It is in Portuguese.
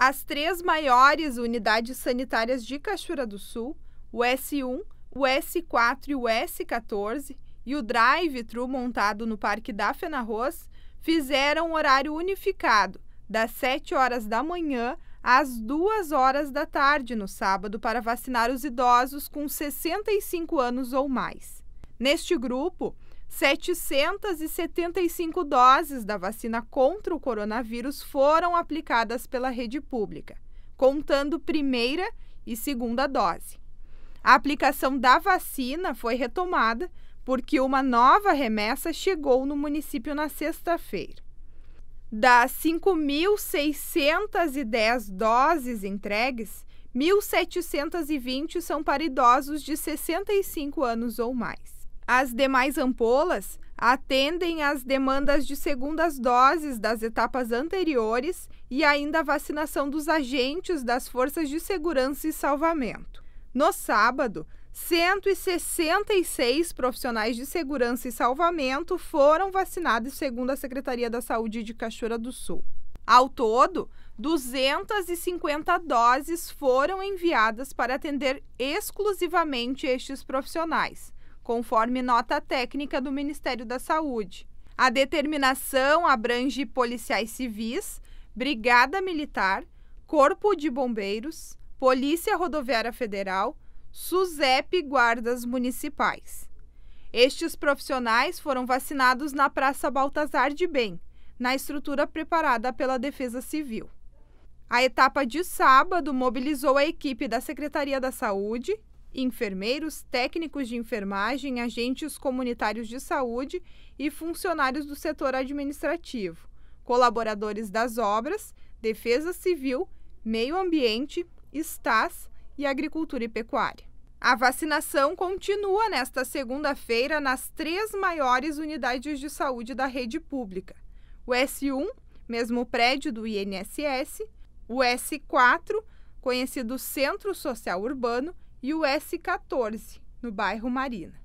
As três maiores unidades sanitárias de Cachoeira do Sul, o S1, o S4 e o S14, e o drive-thru montado no Parque da Fenarroz, fizeram um horário unificado, das 7 horas da manhã às 2 horas da tarde no sábado para vacinar os idosos com 65 anos ou mais. Neste grupo, 775 doses da vacina contra o coronavírus foram aplicadas pela rede pública, contando primeira e segunda dose. A aplicação da vacina foi retomada porque uma nova remessa chegou no município na sexta-feira. Das 5.610 doses entregues, 1.720 são para idosos de 65 anos ou mais. As demais ampolas atendem às demandas de segundas doses das etapas anteriores e ainda a vacinação dos agentes das forças de segurança e salvamento. No sábado, 166 profissionais de segurança e salvamento foram vacinados, segundo a Secretaria da Saúde de Cachoeira do Sul. Ao todo, 250 doses foram enviadas para atender exclusivamente estes profissionais conforme nota técnica do Ministério da Saúde. A determinação abrange policiais civis, Brigada Militar, Corpo de Bombeiros, Polícia Rodoviária Federal, SUSEP Guardas Municipais. Estes profissionais foram vacinados na Praça Baltazar de Bem, na estrutura preparada pela Defesa Civil. A etapa de sábado mobilizou a equipe da Secretaria da Saúde, enfermeiros, técnicos de enfermagem, agentes comunitários de saúde e funcionários do setor administrativo, colaboradores das obras, defesa civil, meio ambiente, STAS e agricultura e pecuária. A vacinação continua nesta segunda-feira nas três maiores unidades de saúde da rede pública: o S1, mesmo prédio do INSS, o S4, conhecido Centro Social Urbano, e o S14, no bairro Marina.